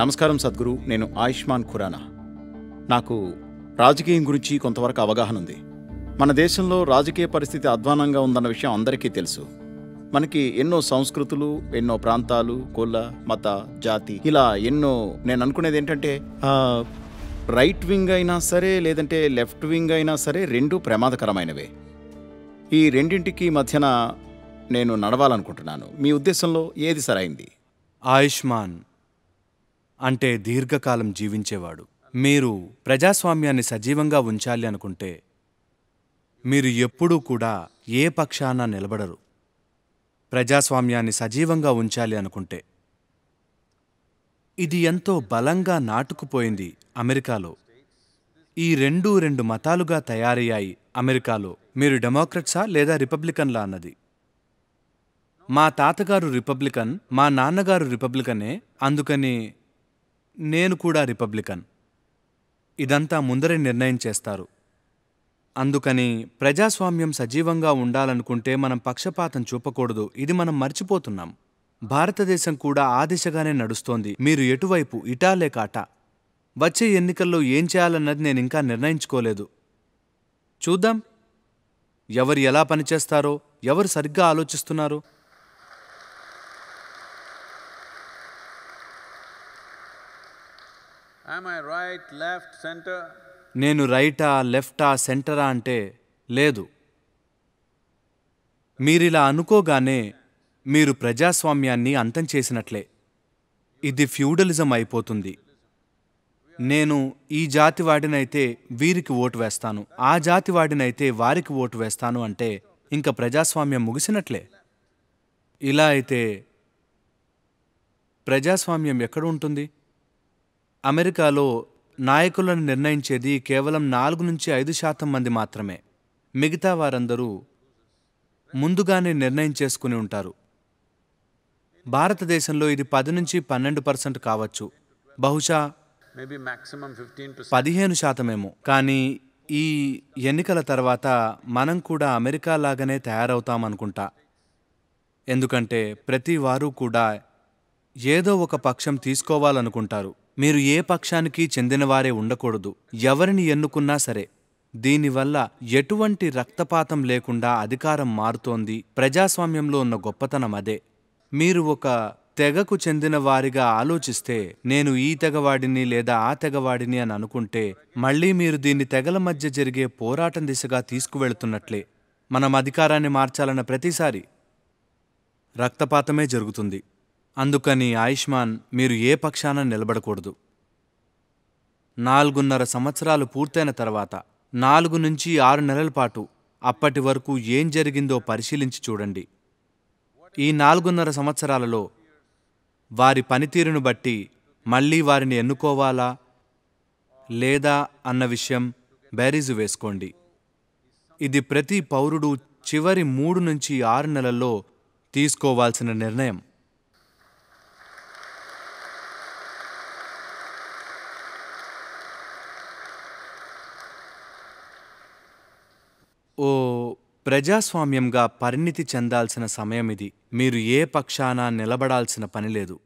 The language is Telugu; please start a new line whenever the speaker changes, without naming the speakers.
నమస్కారం సద్గురు నేను ఆయుష్మాన్ ఖురానా నాకు రాజకీయం గురించి కొంతవరకు అవగాహన ఉంది మన దేశంలో రాజకీయ పరిస్థితి అధ్వానంగా ఉందన్న విషయం అందరికీ తెలుసు మనకి ఎన్నో సంస్కృతులు ఎన్నో ప్రాంతాలు కుల మత జాతి ఇలా ఎన్నో నేను అనుకునేది ఏంటంటే రైట్ వింగ్ అయినా సరే లేదంటే లెఫ్ట్ వింగ్ అయినా సరే రెండు ప్రమాదకరమైనవే ఈ రెండింటికి మధ్యన నేను నడవాలనుకుంటున్నాను మీ ఉద్దేశంలో ఏది సరైంది ఆయుష్మాన్
అంటే దీర్ఘకాలం జీవించేవాడు మీరు ప్రజాస్వామ్యాన్ని సజీవంగా ఉంచాలి అనుకుంటే మీరు ఎప్పుడూ కూడా ఏ పక్షాన నిలబడరు ప్రజాస్వామ్యాన్ని సజీవంగా ఉంచాలి అనుకుంటే ఇది ఎంతో బలంగా నాటుకుపోయింది అమెరికాలో ఈ రెండు రెండు మతాలుగా తయారయ్యాయి అమెరికాలో మీరు డెమోక్రట్సా లేదా రిపబ్లికన్లా అన్నది మా తాతగారు రిపబ్లికన్ మా నాన్నగారు రిపబ్లికనే అందుకని నేను కూడా రిపబ్లికన్ ఇదంతా ముందరే నిర్ణయం చేస్తారు అందుకని ప్రజాస్వామ్యం సజీవంగా ఉండాలనుకుంటే మనం పక్షపాతం చూపకూడదు ఇది మనం మర్చిపోతున్నాం భారతదేశం కూడా ఆ దిశగానే నడుస్తోంది మీరు ఎటువైపు ఇటా లేక అటా వచ్చే ఎన్నికల్లో ఏం చేయాలన్నది నేను ఇంకా నిర్ణయించుకోలేదు చూద్దాం ఎవరు ఎలా పనిచేస్తారో ఎవరు సరిగ్గా ఆలోచిస్తున్నారో నేను రైటా లెఫ్టా సెంటరా అంటే లేదు మీరిలా అనుకోగానే మీరు ప్రజాస్వామ్యాన్ని అంతం చేసినట్లే ఇది ఫ్యూడలిజం అయిపోతుంది నేను ఈ జాతి వాడినైతే వీరికి ఓటు వేస్తాను ఆ జాతి వాడినైతే వారికి ఓటు వేస్తాను అంటే ఇంకా ప్రజాస్వామ్యం ముగిసినట్లే ఇలా అయితే ప్రజాస్వామ్యం ఎక్కడ ఉంటుంది అమెరికాలో నాయకులను నిర్ణయించేది కేవలం నాలుగు నుంచి ఐదు శాతం మంది మాత్రమే మిగతా వారందరూ ముందుగానే నిర్ణయం చేసుకుని ఉంటారు భారతదేశంలో ఇది పది నుంచి పన్నెండు పర్సెంట్ కావచ్చు బహుశా పదిహేను శాతమేమో కానీ ఈ ఎన్నికల తర్వాత మనం కూడా అమెరికా లాగానే తయారవుతామనుకుంటా ఎందుకంటే ప్రతి వారు కూడా ఏదో ఒక పక్షం తీసుకోవాలనుకుంటారు మీరు ఏ పక్షానికి చెందినవారే ఉండకూడదు ఎవరిని ఎన్నుకున్నా సరే దీనివల్ల ఎటువంటి రక్తపాతం లేకుండా అధికారం మారుతోంది ప్రజాస్వామ్యంలో ఉన్న గొప్పతనం అదే మీరు ఒక తెగకు చెందిన వారిగా ఆలోచిస్తే నేను ఈ తెగవాడిని లేదా ఆ తెగవాడిని అని అనుకుంటే మళ్ళీ మీరు దీన్ని తెగల మధ్య జరిగే పోరాటం దిశగా తీసుకువెళుతున్నట్లే మనం అధికారాన్ని మార్చాలన్న ప్రతిసారి రక్తపాతమే జరుగుతుంది అందుకని ఆయుష్మాన్ మీరు ఏ పక్షాన నిలబడకూడదు నాలుగున్నర సంవత్సరాలు పూర్తయిన తర్వాత నాలుగు నుంచి ఆరు నెలల పాటు అప్పటి వరకు ఏం జరిగిందో పరిశీలించి చూడండి ఈ నాలుగున్నర సంవత్సరాలలో వారి పనితీరును బట్టి మళ్ళీ వారిని ఎన్నుకోవాలా లేదా అన్న విషయం బ్యారీజు వేసుకోండి ఇది ప్రతి పౌరుడు చివరి మూడు నుంచి ఆరు నెలల్లో తీసుకోవాల్సిన నిర్ణయం ఓ ప్రజాస్వామ్యంగా పరిణితి చెందాల్సిన సమయమిది మీరు ఏ పక్షాన నిలబడాల్సిన పనిలేదు